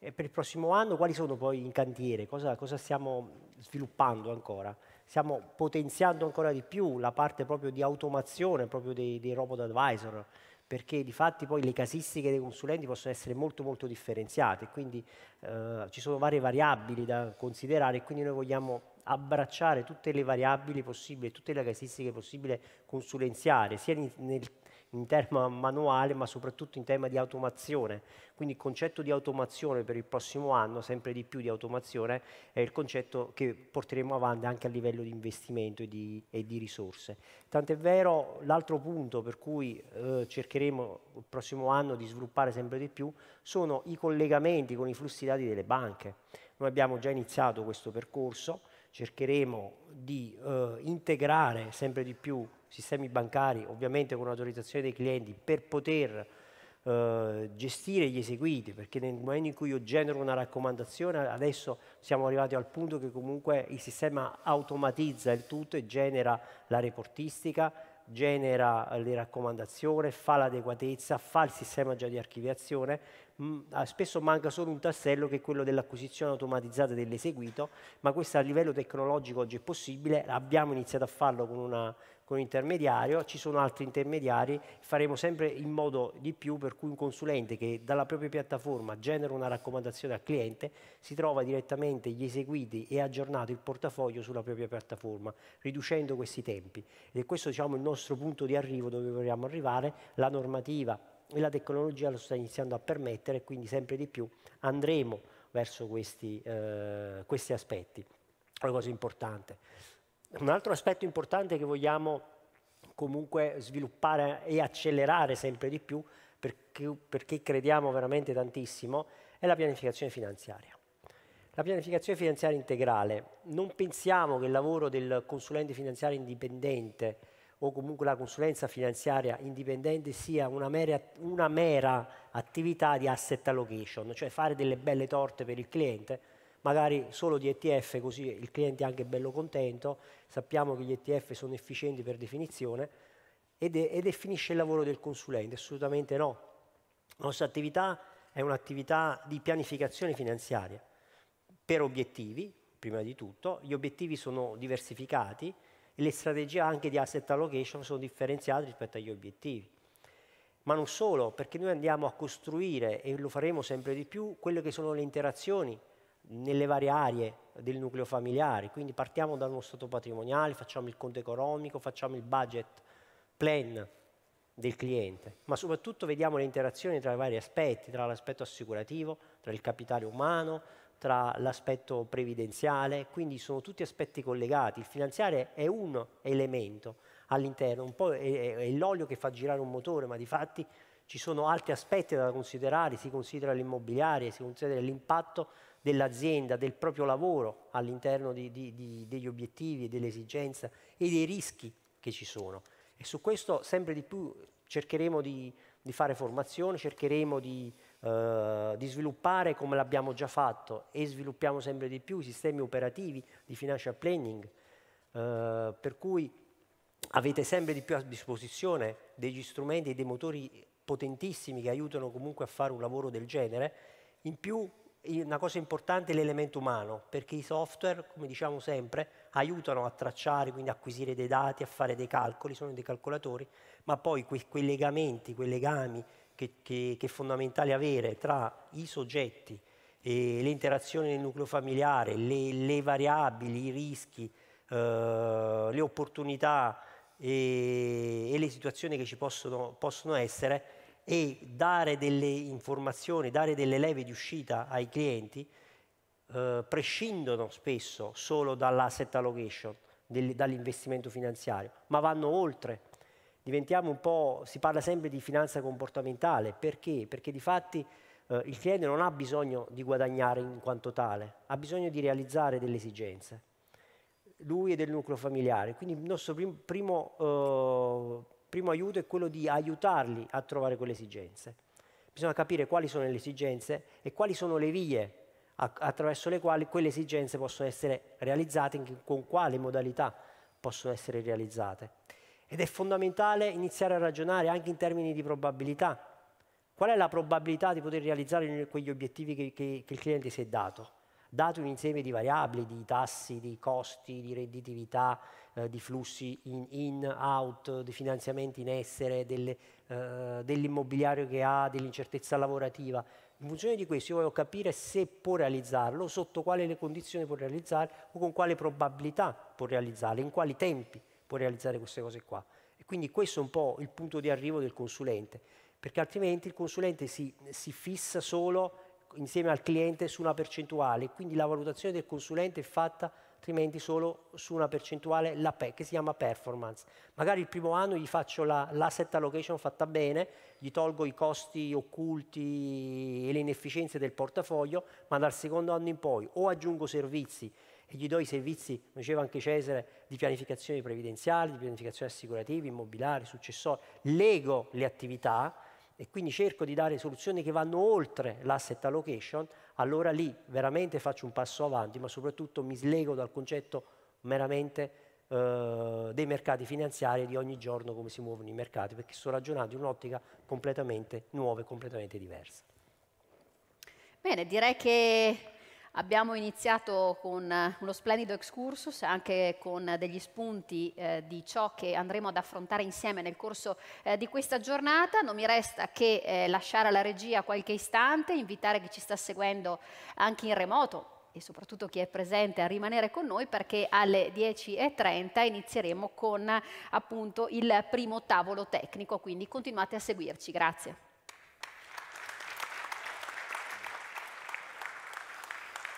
E per il prossimo anno quali sono poi in cantiere? Cosa, cosa, stiamo sviluppando ancora? Stiamo potenziando ancora di più la parte proprio di automazione proprio dei, dei robot advisor, perché di fatti poi le casistiche dei consulenti possono essere molto molto differenziate, quindi eh, ci sono varie variabili da considerare quindi noi vogliamo abbracciare tutte le variabili possibili, tutte le casistiche possibili consulenziare, sia nel in tema manuale ma soprattutto in tema di automazione. Quindi il concetto di automazione per il prossimo anno, sempre di più di automazione, è il concetto che porteremo avanti anche a livello di investimento e di, e di risorse. Tant'è vero l'altro punto per cui eh, cercheremo il prossimo anno di sviluppare sempre di più sono i collegamenti con i flussi dati delle banche. Noi abbiamo già iniziato questo percorso, cercheremo di eh, integrare sempre di più sistemi bancari, ovviamente con l'autorizzazione dei clienti, per poter eh, gestire gli eseguiti, perché nel momento in cui io genero una raccomandazione, adesso siamo arrivati al punto che comunque il sistema automatizza il tutto e genera la reportistica, genera le raccomandazioni, fa l'adeguatezza, fa il sistema già di archiviazione, mm, ah, spesso manca solo un tassello che è quello dell'acquisizione automatizzata dell'eseguito, ma questo a livello tecnologico oggi è possibile, abbiamo iniziato a farlo con una con intermediario, ci sono altri intermediari, faremo sempre in modo di più per cui un consulente che dalla propria piattaforma genera una raccomandazione al cliente si trova direttamente gli eseguiti e aggiornato il portafoglio sulla propria piattaforma, riducendo questi tempi. E questo diciamo, il nostro punto di arrivo dove vogliamo arrivare, la normativa e la tecnologia lo sta iniziando a permettere, quindi sempre di più andremo verso questi, eh, questi aspetti. Una cosa importante. Un altro aspetto importante che vogliamo comunque sviluppare e accelerare sempre di più, perché, perché crediamo veramente tantissimo, è la pianificazione finanziaria. La pianificazione finanziaria integrale. Non pensiamo che il lavoro del consulente finanziario indipendente o comunque la consulenza finanziaria indipendente sia una mera, una mera attività di asset allocation, cioè fare delle belle torte per il cliente, magari solo di ETF, così il cliente è anche bello contento, sappiamo che gli ETF sono efficienti per definizione, ed, è, ed è finisce il lavoro del consulente, assolutamente no. La nostra attività è un'attività di pianificazione finanziaria per obiettivi, prima di tutto, gli obiettivi sono diversificati e le strategie anche di asset allocation sono differenziate rispetto agli obiettivi. Ma non solo, perché noi andiamo a costruire, e lo faremo sempre di più, quelle che sono le interazioni nelle varie aree del nucleo familiare. Quindi partiamo da uno stato patrimoniale, facciamo il conto economico, facciamo il budget plan del cliente, ma soprattutto vediamo le interazioni tra i vari aspetti, tra l'aspetto assicurativo, tra il capitale umano, tra l'aspetto previdenziale, quindi sono tutti aspetti collegati. Il finanziario è un elemento all'interno, un po' è, è l'olio che fa girare un motore, ma di fatti ci sono altri aspetti da considerare, si considera l'immobiliare, si considera l'impatto dell'azienda, del proprio lavoro all'interno di, di, di, degli obiettivi, dell'esigenza e dei rischi che ci sono. E su questo sempre di più cercheremo di, fare formazione, cercheremo di, eh, sviluppare come l'abbiamo già fatto e sviluppiamo sempre di più i sistemi operativi di financial planning, eh, per cui avete sempre di più a disposizione degli strumenti e dei motori potentissimi che aiutano comunque a fare un lavoro del genere, in più una cosa importante è l'elemento umano, perché i software, come diciamo sempre, aiutano a tracciare, quindi acquisire dei dati, a fare dei calcoli, sono dei calcolatori, ma poi quei, quei legamenti, quei legami che, che, che, è fondamentale avere tra i soggetti, e le interazioni nel nucleo familiare, le, le variabili, i rischi, eh, le opportunità e, e, le situazioni che ci possono, possono essere, e dare delle informazioni, dare delle leve di uscita ai clienti eh, prescindono spesso solo dall'asset allocation, dall'investimento finanziario, ma vanno oltre. Diventiamo un po', si parla sempre di finanza comportamentale, perché? Perché di fatti eh, il cliente non ha bisogno di guadagnare in quanto tale, ha bisogno di realizzare delle esigenze, lui e del nucleo familiare. Quindi il nostro prim primo eh, primo aiuto è quello di aiutarli a trovare quelle esigenze. Bisogna capire quali sono le esigenze e quali sono le vie attraverso le quali quelle esigenze possono essere realizzate, con quale modalità possono essere realizzate. Ed è fondamentale iniziare a ragionare anche in termini di probabilità. Qual è la probabilità di poter realizzare quegli obiettivi che, che, che il cliente si è dato? dato un insieme di variabili, di tassi, di costi, di redditività, eh, di flussi in, in, out, di finanziamenti in essere, eh, dell'immobiliario che ha, dell'incertezza lavorativa. In funzione di questo io voglio capire se può realizzarlo, sotto quali condizioni può realizzarlo o con quale probabilità può realizzarlo, in quali tempi può realizzare queste cose qua. E quindi questo è un po' il punto di arrivo del consulente, perché altrimenti il consulente si, si fissa solo insieme al cliente su una percentuale, quindi la valutazione del consulente è fatta altrimenti solo su una percentuale la PEC, che si chiama performance. Magari il primo anno gli faccio l'asset allocation fatta bene, gli tolgo i costi occulti e le inefficienze del portafoglio, ma dal secondo anno in poi o aggiungo servizi e gli do i servizi, diceva anche Cesare, di pianificazione previdenziale, di pianificazione assicurativa, immobiliare, successoria, lego le attività, e quindi cerco di dare soluzioni che vanno oltre l'asset allocation, allora lì veramente faccio un passo avanti, ma soprattutto mi slego dal concetto meramente eh, dei mercati finanziari di ogni giorno come si muovono i mercati, perché sto ragionando in un'ottica completamente nuova e completamente diversa. Bene, direi che Abbiamo iniziato con eh, uno splendido excursus, anche con degli spunti eh, di ciò che andremo ad affrontare insieme nel corso eh, di questa giornata. Non mi resta che eh, lasciare alla regia qualche istante, invitare chi ci sta seguendo anche in remoto e soprattutto chi è presente a rimanere con noi perché alle 10.30 inizieremo con appunto il primo tavolo tecnico, quindi continuate a seguirci. Grazie.